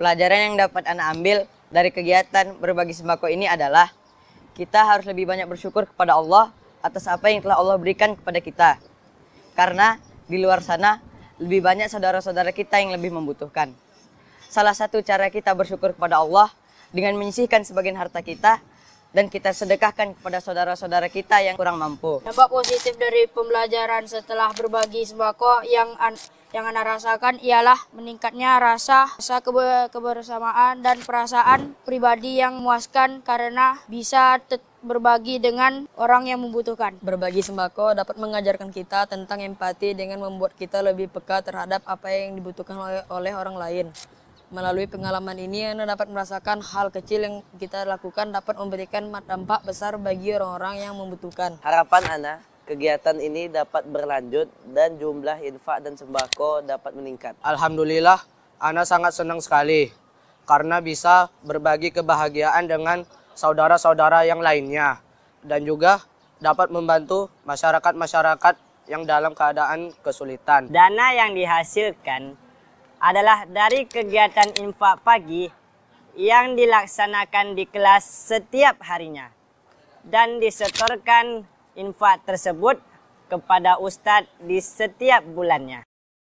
Pelajaran yang dapat anak ambil dari kegiatan berbagi sembako ini adalah kita harus lebih banyak bersyukur kepada Allah atas apa yang telah Allah berikan kepada kita. Karena di luar sana lebih banyak saudara-saudara kita yang lebih membutuhkan. Salah satu cara kita bersyukur kepada Allah dengan menyisihkan sebagian harta kita dan kita sedekahkan kepada saudara-saudara kita yang kurang mampu. Dampak positif dari pembelajaran setelah berbagi sembako yang yang Anda rasakan ialah meningkatnya rasa, rasa kebersamaan dan perasaan pribadi yang memuaskan karena bisa berbagi dengan orang yang membutuhkan. Berbagi sembako dapat mengajarkan kita tentang empati dengan membuat kita lebih peka terhadap apa yang dibutuhkan oleh, oleh orang lain. Melalui pengalaman ini, Anda dapat merasakan hal kecil yang kita lakukan dapat memberikan dampak besar bagi orang-orang yang membutuhkan. Harapan Anda kegiatan ini dapat berlanjut dan jumlah infak dan sembako dapat meningkat. Alhamdulillah, Ana sangat senang sekali karena bisa berbagi kebahagiaan dengan saudara-saudara yang lainnya dan juga dapat membantu masyarakat-masyarakat yang dalam keadaan kesulitan. Dana yang dihasilkan adalah dari kegiatan infak pagi yang dilaksanakan di kelas setiap harinya dan disetorkan infak tersebut kepada ustadz di setiap bulannya.